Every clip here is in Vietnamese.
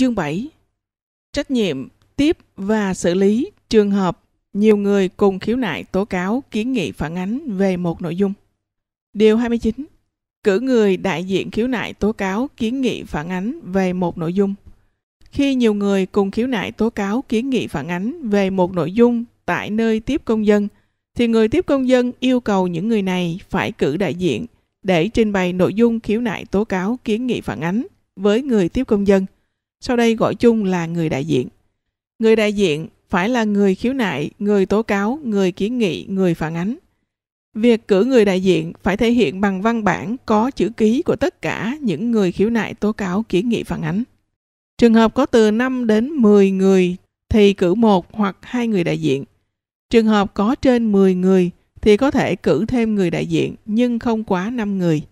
Chương 7 Trách nhiệm, tiếp và xử lý trường hợp nhiều người cùng khiếu nại tố cáo kiến nghị phản ánh về một nội dung. Điều 29. Cử người đại diện khiếu nại tố cáo kiến nghị phản ánh về một nội dung. Khi nhiều người cùng khiếu nại tố cáo kiến nghị phản ánh về một nội dung tại nơi tiếp công dân, thì người tiếp công dân yêu cầu những người này phải cử đại diện để trình bày nội dung khiếu nại tố cáo kiến nghị phản ánh với người tiếp công dân – sau đây gọi chung là người đại diện. Người đại diện phải là người khiếu nại, người tố cáo, người kiến nghị, người phản ánh. Việc cử người đại diện phải thể hiện bằng văn bản có chữ ký của tất cả những người khiếu nại tố cáo kiến nghị phản ánh. Trường hợp có từ 5 đến 10 người thì cử một hoặc hai người đại diện. Trường hợp có trên 10 người thì có thể cử thêm người đại diện nhưng không quá 5 người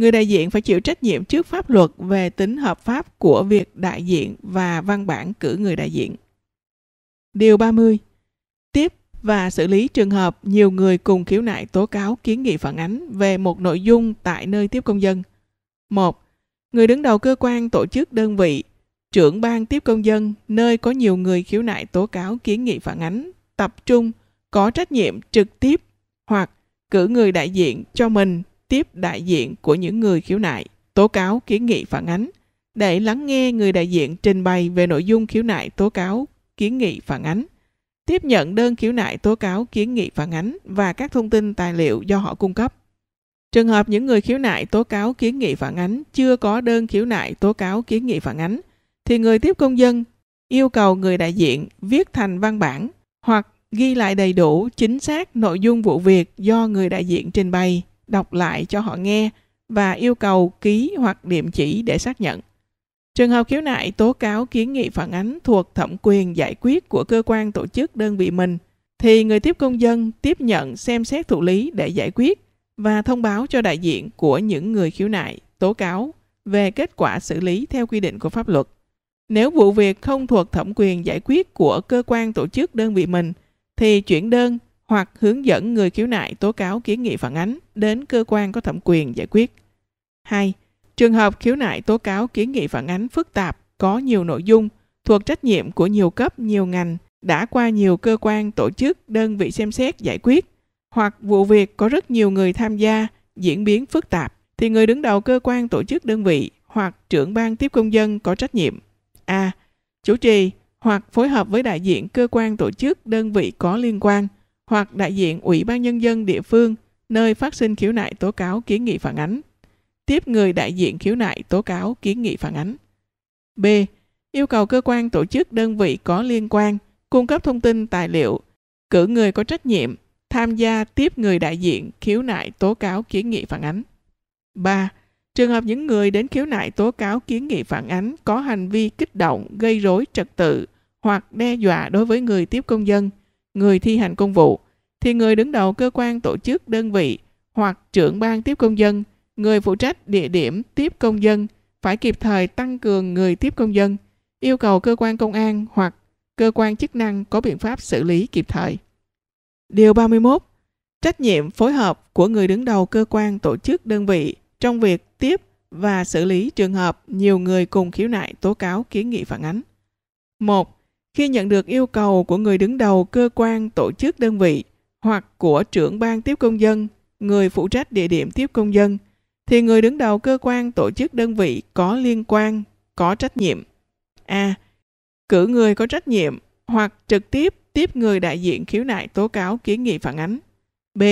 người đại diện phải chịu trách nhiệm trước pháp luật về tính hợp pháp của việc đại diện và văn bản cử người đại diện. Điều 30. Tiếp và xử lý trường hợp nhiều người cùng khiếu nại tố cáo kiến nghị phản ánh về một nội dung tại nơi tiếp công dân. 1. Người đứng đầu cơ quan tổ chức đơn vị, trưởng ban tiếp công dân nơi có nhiều người khiếu nại tố cáo kiến nghị phản ánh, tập trung, có trách nhiệm trực tiếp hoặc cử người đại diện cho mình tiếp đại diện của những người khiếu nại, tố cáo kiến nghị phản ánh để lắng nghe người đại diện trình bày về nội dung khiếu nại tố cáo kiến nghị phản ánh tiếp nhận đơn khiếu nại tố cáo kiến nghị phản ánh và các thông tin tài liệu do họ cung cấp trường hợp những người khiếu nại tố cáo kiến nghị phản ánh chưa có đơn khiếu nại tố cáo kiến nghị phản ánh thì người tiếp công dân yêu cầu người đại diện viết thành văn bản hoặc ghi lại đầy đủ chính xác nội dung vụ việc do người đại diện trình bày đọc lại cho họ nghe và yêu cầu ký hoặc điểm chỉ để xác nhận. Trường hợp khiếu nại tố cáo kiến nghị phản ánh thuộc thẩm quyền giải quyết của cơ quan tổ chức đơn vị mình thì người tiếp công dân tiếp nhận xem xét thụ lý để giải quyết và thông báo cho đại diện của những người khiếu nại tố cáo về kết quả xử lý theo quy định của pháp luật. Nếu vụ việc không thuộc thẩm quyền giải quyết của cơ quan tổ chức đơn vị mình thì chuyển đơn hoặc hướng dẫn người khiếu nại tố cáo kiến nghị phản ánh đến cơ quan có thẩm quyền giải quyết. 2. Trường hợp khiếu nại tố cáo kiến nghị phản ánh phức tạp có nhiều nội dung thuộc trách nhiệm của nhiều cấp, nhiều ngành đã qua nhiều cơ quan, tổ chức, đơn vị xem xét giải quyết hoặc vụ việc có rất nhiều người tham gia, diễn biến phức tạp thì người đứng đầu cơ quan tổ chức đơn vị hoặc trưởng ban tiếp công dân có trách nhiệm a. chủ trì hoặc phối hợp với đại diện cơ quan tổ chức đơn vị có liên quan hoặc đại diện Ủy ban Nhân dân địa phương nơi phát sinh khiếu nại tố cáo kiến nghị phản ánh, tiếp người đại diện khiếu nại tố cáo kiến nghị phản ánh. B. Yêu cầu cơ quan tổ chức đơn vị có liên quan cung cấp thông tin tài liệu, cử người có trách nhiệm tham gia tiếp người đại diện khiếu nại tố cáo kiến nghị phản ánh. 3. Trường hợp những người đến khiếu nại tố cáo kiến nghị phản ánh có hành vi kích động, gây rối trật tự hoặc đe dọa đối với người tiếp công dân người thi hành công vụ, thì người đứng đầu cơ quan tổ chức đơn vị hoặc trưởng ban tiếp công dân, người phụ trách địa điểm tiếp công dân phải kịp thời tăng cường người tiếp công dân, yêu cầu cơ quan công an hoặc cơ quan chức năng có biện pháp xử lý kịp thời. Điều 31. Trách nhiệm phối hợp của người đứng đầu cơ quan tổ chức đơn vị trong việc tiếp và xử lý trường hợp nhiều người cùng khiếu nại tố cáo kiến nghị phản ánh. 1 khi nhận được yêu cầu của người đứng đầu cơ quan tổ chức đơn vị hoặc của trưởng ban tiếp công dân người phụ trách địa điểm tiếp công dân thì người đứng đầu cơ quan tổ chức đơn vị có liên quan có trách nhiệm a cử người có trách nhiệm hoặc trực tiếp tiếp người đại diện khiếu nại tố cáo kiến nghị phản ánh b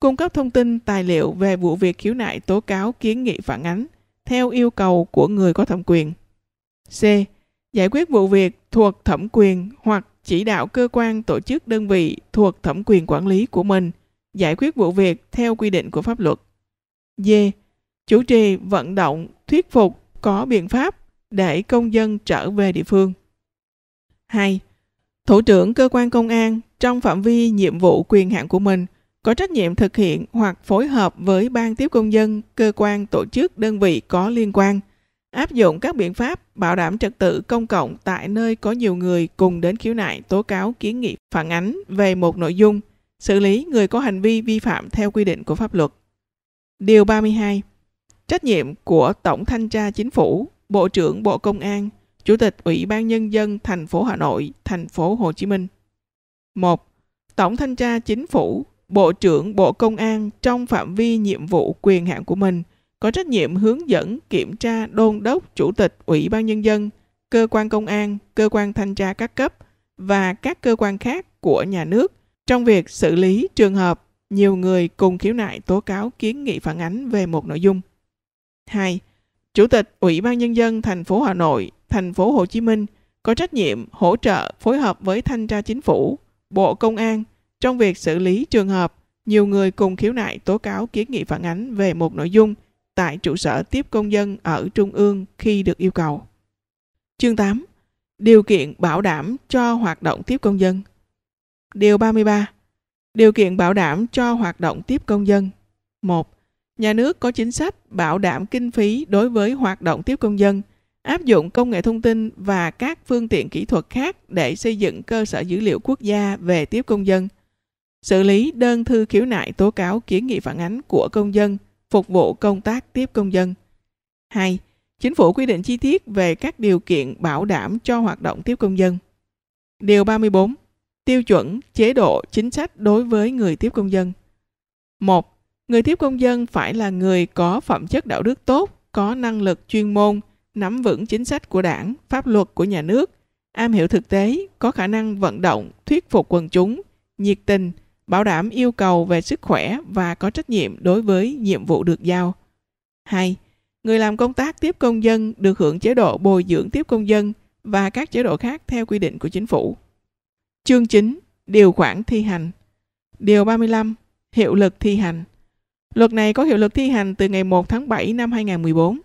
cung cấp thông tin tài liệu về vụ việc khiếu nại tố cáo kiến nghị phản ánh theo yêu cầu của người có thẩm quyền c giải quyết vụ việc thuộc thẩm quyền hoặc chỉ đạo cơ quan tổ chức đơn vị thuộc thẩm quyền quản lý của mình giải quyết vụ việc theo quy định của pháp luật. D. Chủ trì vận động, thuyết phục có biện pháp để công dân trở về địa phương. 2. Thủ trưởng cơ quan công an trong phạm vi nhiệm vụ quyền hạn của mình có trách nhiệm thực hiện hoặc phối hợp với ban tiếp công dân, cơ quan, tổ chức, đơn vị có liên quan – áp dụng các biện pháp bảo đảm trật tự công cộng tại nơi có nhiều người cùng đến khiếu nại tố cáo kiến nghị phản ánh về một nội dung, xử lý người có hành vi vi phạm theo quy định của pháp luật. Điều 32. Trách nhiệm của Tổng Thanh tra Chính phủ, Bộ trưởng Bộ Công an, Chủ tịch Ủy ban Nhân dân thành phố Hà Nội, thành phố Hồ Chí Minh. 1. Tổng Thanh tra Chính phủ, Bộ trưởng Bộ Công an trong phạm vi nhiệm vụ quyền hạn của mình – có trách nhiệm hướng dẫn, kiểm tra, đôn đốc chủ tịch Ủy ban nhân dân, cơ quan công an, cơ quan thanh tra các cấp và các cơ quan khác của nhà nước trong việc xử lý trường hợp nhiều người cùng khiếu nại tố cáo kiến nghị phản ánh về một nội dung. 2. Chủ tịch Ủy ban nhân dân thành phố Hà Nội, thành phố Hồ Chí Minh có trách nhiệm hỗ trợ phối hợp với thanh tra chính phủ, Bộ Công an trong việc xử lý trường hợp nhiều người cùng khiếu nại tố cáo kiến nghị phản ánh về một nội dung – tại trụ sở tiếp công dân ở Trung ương khi được yêu cầu. Chương 8. Điều kiện bảo đảm cho hoạt động tiếp công dân. Điều 33. Điều kiện bảo đảm cho hoạt động tiếp công dân. 1. Nhà nước có chính sách bảo đảm kinh phí đối với hoạt động tiếp công dân, áp dụng công nghệ thông tin và các phương tiện kỹ thuật khác để xây dựng cơ sở dữ liệu quốc gia về tiếp công dân. Xử lý đơn thư khiếu nại tố cáo kiến nghị phản ánh của công dân phục vụ công tác tiếp công dân. 2. Chính phủ quy định chi tiết về các điều kiện bảo đảm cho hoạt động tiếp công dân. Điều 34. Tiêu chuẩn, chế độ, chính sách đối với người tiếp công dân. 1. Người tiếp công dân phải là người có phẩm chất đạo đức tốt, có năng lực chuyên môn, nắm vững chính sách của đảng, pháp luật của nhà nước, am hiểu thực tế, có khả năng vận động, thuyết phục quần chúng, nhiệt tình, bảo đảm yêu cầu về sức khỏe và có trách nhiệm đối với nhiệm vụ được giao. 2. Người làm công tác tiếp công dân được hưởng chế độ bồi dưỡng tiếp công dân và các chế độ khác theo quy định của chính phủ. Chương 9. Điều khoản thi hành Điều 35. Hiệu lực thi hành Luật này có hiệu lực thi hành từ ngày 1 tháng 7 năm 2014.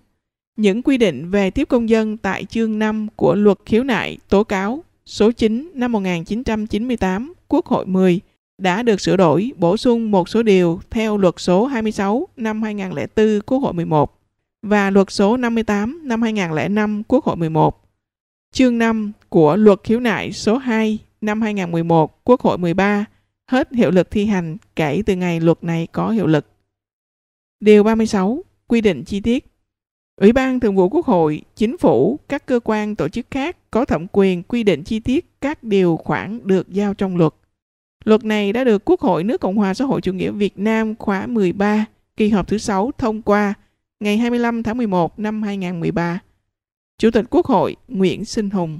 Những quy định về tiếp công dân tại chương 5 của Luật khiếu nại tố cáo số 9 năm 1998 Quốc hội 10 đã được sửa đổi, bổ sung một số điều theo luật số 26 năm 2004 Quốc hội 11 và luật số 58 năm 2005 Quốc hội 11. Chương 5 của luật khiếu nại số 2 năm 2011 Quốc hội 13 hết hiệu lực thi hành kể từ ngày luật này có hiệu lực. Điều 36 quy định chi tiết Ủy ban Thường vụ Quốc hội, Chính phủ, các cơ quan tổ chức khác có thẩm quyền quy định chi tiết các điều khoản được giao trong luật. Luật này đã được Quốc hội nước Cộng hòa xã hội chủ nghĩa Việt Nam khóa 13, kỳ họp thứ 6 thông qua ngày 25 tháng 11 năm 2013. Chủ tịch Quốc hội Nguyễn Sinh Hùng